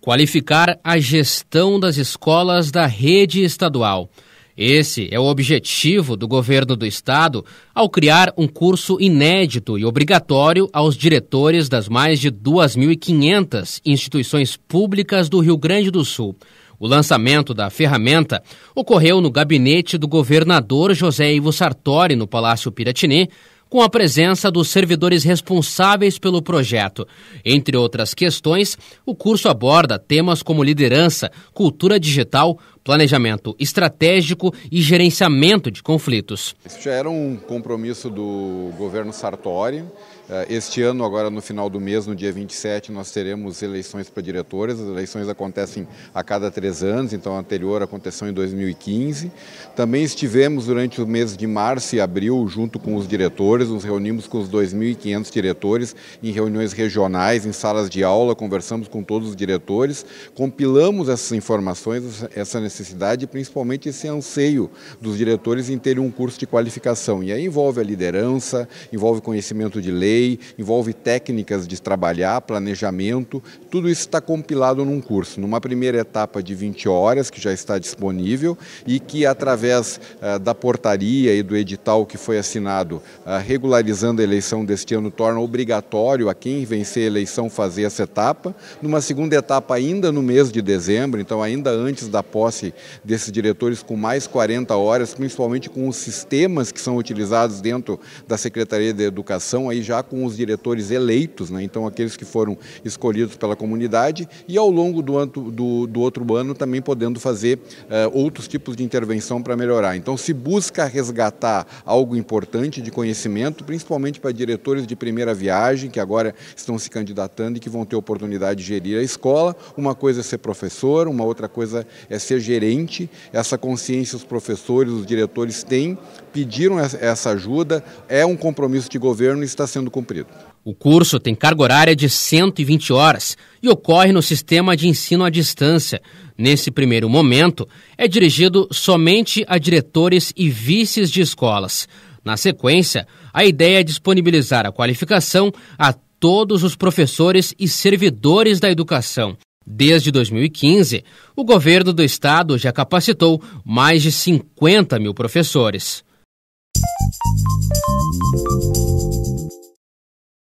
Qualificar a gestão das escolas da rede estadual. Esse é o objetivo do governo do estado ao criar um curso inédito e obrigatório aos diretores das mais de 2.500 instituições públicas do Rio Grande do Sul. O lançamento da ferramenta ocorreu no gabinete do governador José Ivo Sartori, no Palácio Piratini, com a presença dos servidores responsáveis pelo projeto. Entre outras questões, o curso aborda temas como liderança, cultura digital, planejamento estratégico e gerenciamento de conflitos. Isso já era um compromisso do governo Sartori. Eh, este ano, agora no final do mês, no dia 27, nós teremos eleições para diretores. As eleições acontecem a cada três anos, então a anterior aconteceu em 2015. Também estivemos durante o mês de março e abril junto com os diretores, nos reunimos com os 2.500 diretores em reuniões regionais, em salas de aula, conversamos com todos os diretores, compilamos essas informações, essa necessidade necessidade, principalmente esse anseio dos diretores em terem um curso de qualificação. E aí envolve a liderança, envolve conhecimento de lei, envolve técnicas de trabalhar, planejamento, tudo isso está compilado num curso, numa primeira etapa de 20 horas, que já está disponível e que, através eh, da portaria e do edital que foi assinado, eh, regularizando a eleição deste ano, torna obrigatório a quem vencer a eleição fazer essa etapa. Numa segunda etapa, ainda no mês de dezembro, então ainda antes da posse desses diretores com mais 40 horas, principalmente com os sistemas que são utilizados dentro da Secretaria de Educação, aí já com os diretores eleitos, né? então aqueles que foram escolhidos pela comunidade, e ao longo do, do, do outro ano também podendo fazer uh, outros tipos de intervenção para melhorar. Então se busca resgatar algo importante de conhecimento, principalmente para diretores de primeira viagem, que agora estão se candidatando e que vão ter oportunidade de gerir a escola. Uma coisa é ser professor, uma outra coisa é ser gerente gerente, essa consciência os professores, os diretores têm, pediram essa ajuda, é um compromisso de governo e está sendo cumprido. O curso tem carga horária de 120 horas e ocorre no sistema de ensino à distância. Nesse primeiro momento, é dirigido somente a diretores e vices de escolas. Na sequência, a ideia é disponibilizar a qualificação a todos os professores e servidores da educação. Desde 2015, o governo do estado já capacitou mais de 50 mil professores.